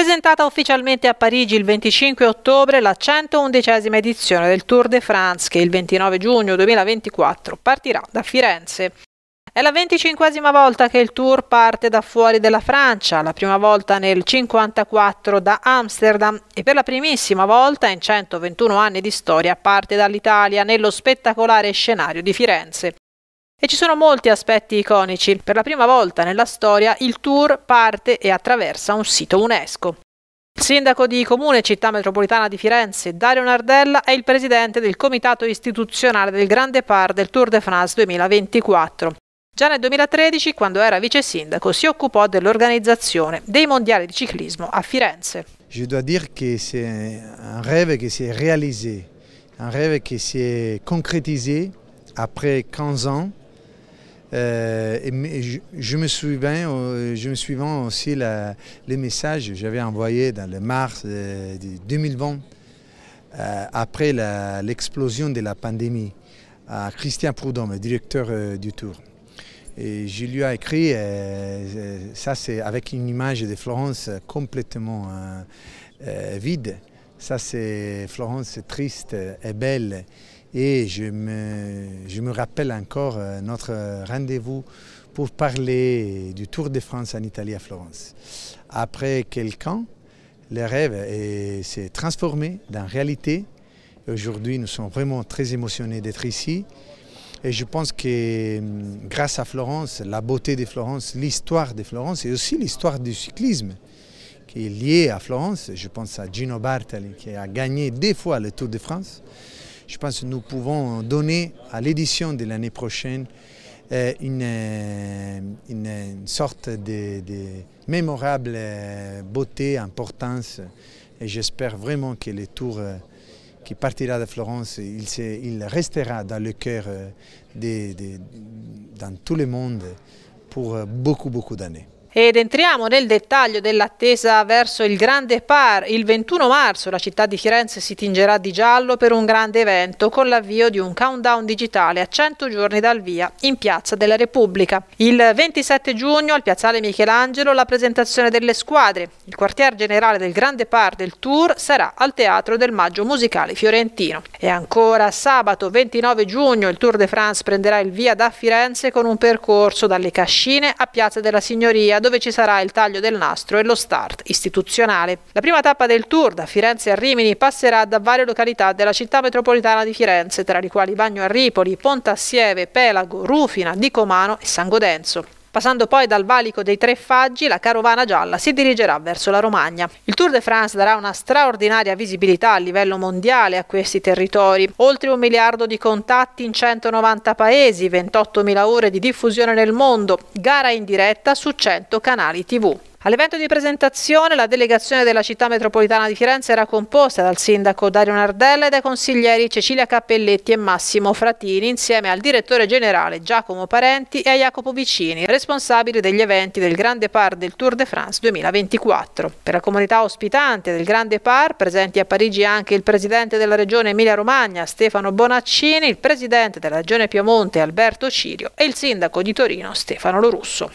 Presentata ufficialmente a Parigi il 25 ottobre la 111 edizione del Tour de France che il 29 giugno 2024 partirà da Firenze. È la venticinquesima volta che il tour parte da fuori della Francia, la prima volta nel 1954 da Amsterdam e per la primissima volta in 121 anni di storia parte dall'Italia nello spettacolare scenario di Firenze. E ci sono molti aspetti iconici. Per la prima volta nella storia il tour parte e attraversa un sito UNESCO. Il sindaco di Comune Città Metropolitana di Firenze, Dario Nardella, è il presidente del comitato istituzionale del Grande Par del Tour de France 2024. Già nel 2013, quando era vice sindaco, si occupò dell'organizzazione dei mondiali di ciclismo a Firenze. Je dois dire che c'est un rêve che si è realizzato, un rêve che si è concretizzato dopo 15 anni Euh, je, me souviens, euh, je me souviens aussi la, les messages que j'avais envoyés dans le mars 2020, euh, après l'explosion de la pandémie, à Christian Proudhon, le directeur du Tour. Et je lui ai écrit, ça c'est avec une image de Florence complètement vide. Ça c'est Florence triste et belle et je me, je me rappelle encore euh, notre rendez-vous pour parler du Tour de France en Italie à Florence. Après quelques ans, le rêve s'est transformé dans réalité. Aujourd'hui, nous sommes vraiment très émotionnés d'être ici. Et je pense que hum, grâce à Florence, la beauté de Florence, l'histoire de Florence et aussi l'histoire du cyclisme qui est liée à Florence, je pense à Gino Bartali qui a gagné deux fois le Tour de France, je pense que nous pouvons donner à l'édition de l'année prochaine euh, euh, une, une, sorte de, mémorable euh, beauté, importance. Et j'espère vraiment que le tour qui partira de Florence, il, restera dans le cœur, de, dans tout le monde, pour beaucoup, beaucoup d'années. Ed entriamo nel dettaglio dell'attesa verso il Grande Par. Il 21 marzo la città di Firenze si tingerà di giallo per un grande evento con l'avvio di un countdown digitale a 100 giorni dal via in Piazza della Repubblica. Il 27 giugno al Piazzale Michelangelo la presentazione delle squadre. Il quartier generale del Grande Par del Tour sarà al Teatro del Maggio Musicale Fiorentino. E ancora sabato 29 giugno il Tour de France prenderà il via da Firenze con un percorso dalle Cascine a Piazza della Signoria dove ci sarà il taglio del nastro e lo start istituzionale. La prima tappa del tour da Firenze a Rimini passerà da varie località della città metropolitana di Firenze, tra le quali Bagno a Ripoli, Pontassieve, Pelago, Rufina, Dicomano e San Sangodenzo. Passando poi dal valico dei Tre Faggi, la carovana gialla si dirigerà verso la Romagna. Il Tour de France darà una straordinaria visibilità a livello mondiale a questi territori. Oltre un miliardo di contatti in 190 paesi, 28.000 ore di diffusione nel mondo, gara in diretta su 100 canali TV. All'evento di presentazione la delegazione della città metropolitana di Firenze era composta dal sindaco Dario Nardella e dai consiglieri Cecilia Cappelletti e Massimo Fratini insieme al direttore generale Giacomo Parenti e a Jacopo Vicini, responsabili degli eventi del Grande Par del Tour de France 2024. Per la comunità ospitante del Grande Par presenti a Parigi anche il presidente della regione Emilia Romagna Stefano Bonaccini, il presidente della regione Piemonte Alberto Cirio e il sindaco di Torino Stefano Lorusso.